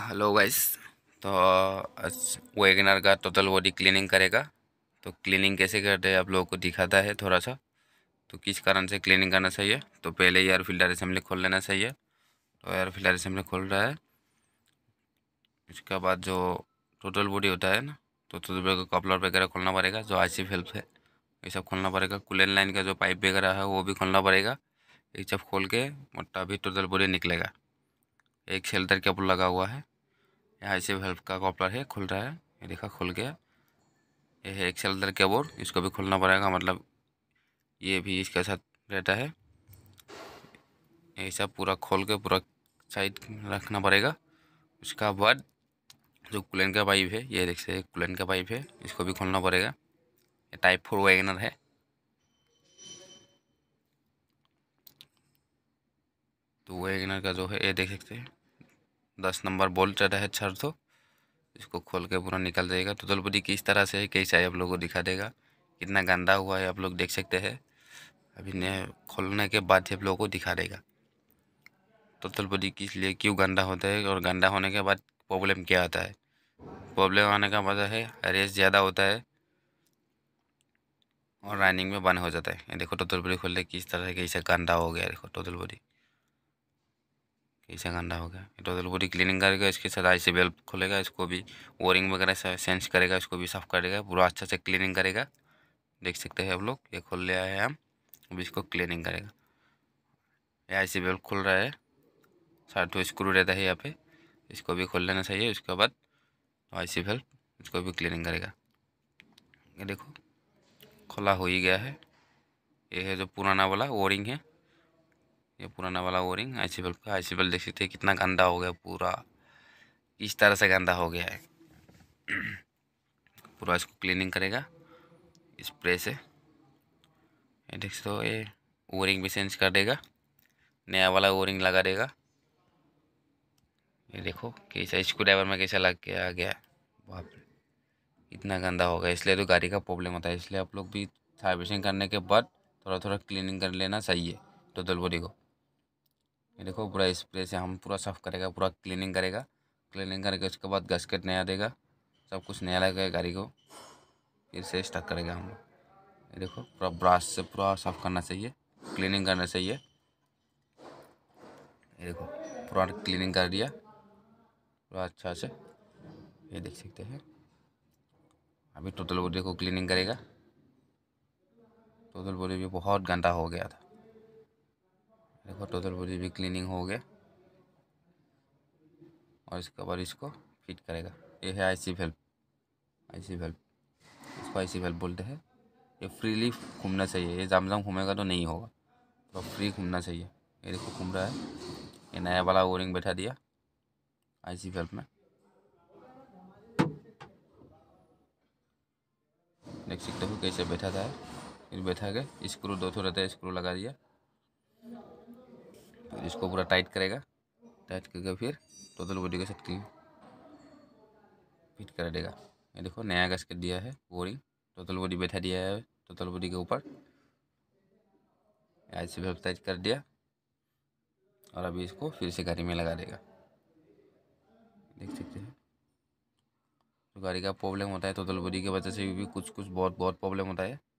hello guys तो WagonR का total body cleaning करेगा तो क्लीनिंग कैसे करते हैं आप लोगों को दिखाता है थोड़ा सा तो किस कारण से क्लीनिंग करना चाहिए तो पहले एयर फिल्टर असम्बली खोल लेना चाहिए तो एयर फिल्टर असेंबली खोल रहा है उसके बाद जो टोटल बॉडी होता है ना तो टोटल बॉडी का कपलर वगैरह खोलना पड़ेगा जो आई सी है ये सब खोलना पड़ेगा कूलन लाइन का जो पाइप वगैरह है वो भी खोलना पड़ेगा ये सब खोल के मोटा भी टोटल बॉडी निकलेगा एक शेल्टर कैप लगा हुआ है यहाँ से हेल्प का कॉपलर है खुल रहा है ये देखा खुल गया ये है एक शेल्टर कैप इसको भी खोलना पड़ेगा मतलब ये भी इसके साथ रहता है ऐसा पूरा खोल के पूरा साइड रखना पड़ेगा उसका बाद जो कुलन का पाइप है ये देख से कुलन का पाइप है इसको भी खोलना पड़ेगा ये टाइप फोर वैगनर है तो वैगनर का जो है ये देख सकते हैं दस नंबर बोल्ट रहा है छर तो इसको खोल के पूरा निकल जाएगा तो दलपति किस तरह से है कैसे है आप लोगों को दिखा देगा कितना गंदा हुआ है आप लोग देख सकते हैं अभी ने खोलने के बाद ही आप लोगों को दिखा देगा तो दलपति किस लिए क्यों गंदा होता है और गंदा होने के बाद प्रॉब्लम क्या आता है प्रॉब्लम आने का वजह है रेस ज़्यादा होता है और रनिंग में बंद हो जाता है देखो टोटल बॉडी खोल किस तरह के इसे गंदा हो गया देखो टोटल बॉडी कैसा गंदा होगा टोटल बॉडी क्लीनिंग करेगा इसके साथ आई सी बेल्ब खोलेगा इसको भी वोरिंग वगैरह से करेगा इसको भी साफ करेगा पूरा अच्छा से क्लीनिंग करेगा देख सकते हैं आप लोग ये खोल लिया है हम अभी इसको क्लीनिंग करेगा ये आई सी बेल्ब खुल रहा है साठ स्क्रू तो रहता है यहाँ पे इसको भी खोल लेना चाहिए उसके बाद आई सी बेल्ब इसको भी क्लीनिंग करेगा ये देखो खुला हो ही गया है ये है जो पुराना वाला वोरिंग है ये पुराना वाला ओरिंग आई सी बल्ब का आई सी बल्ब देख सकते हैं कितना गंदा हो गया पूरा किस तरह से गंदा हो गया है पूरा इसको क्लीनिंग करेगा स्प्रे से ये देख सकते हो ये ओरिंग भी चेंज कर देगा नया वाला ओरिंग लगा देगा ये देखो कैसा स्क्रू ड्राइवर में कैसा लग के आ गया बाप इतना गंदा होगा इसलिए तो गाड़ी का प्रॉब्लम होता है इसलिए आप लोग भी सर्विसिंग करने के बाद थोड़ा थोड़ा क्लीनिंग कर लेना चाहिए तो बॉडी को ये देखो पूरा स्प्रे से हम पूरा साफ़ करेगा पूरा क्लीनिंग करेगा क्लीनिंग करके उसके बाद गस्केट नया देगा सब कुछ नया लगेगा गाड़ी को फिर से स्टार्ट करेगा हम ये देखो पूरा ब्रश से पूरा साफ़ करना चाहिए क्लीनिंग करना चाहिए ये देखो पूरा क्लीनिंग कर दिया पूरा अच्छा से ये देख सकते हैं अभी टोटल बॉडी को क्लीनिंग करेगा टोटल बॉडी भी बहुत गंदा हो गया था देखो टोटल बॉडी भी क्लीनिंग हो गया और इसके बाद इसको फिट करेगा ये है आई सी वेल्व आई सी वेल्व इसको आई सी वेल्व बोलते हैं ये फ्रीली घूमना चाहिए ये जाम जाम घूमेगा तो नहीं होगा तो फ्री घूमना चाहिए ये देखो घूम रहा है ये नया वाला ओरिंग बैठा दिया आई सी वेल्व में देख सकते हो कैसे बैठा था फिर बैठा के स्क्रू दो थो रहता है स्क्रू लगा दिया फिर इसको पूरा टाइट करेगा टाइट करके फिर टोटल बॉडी के साथ क्लीन फिट कर देगा ये देखो नया कर दिया है बोरिंग टोटल बॉडी बैठा दिया है टोटल बॉडी के ऊपर से भी टाइट कर दिया और अभी इसको फिर से गाड़ी में लगा देगा देख सकते हैं तो गाड़ी का प्रॉब्लम होता है टोटल बॉडी की वजह से भी कुछ कुछ बहुत बहुत प्रॉब्लम होता है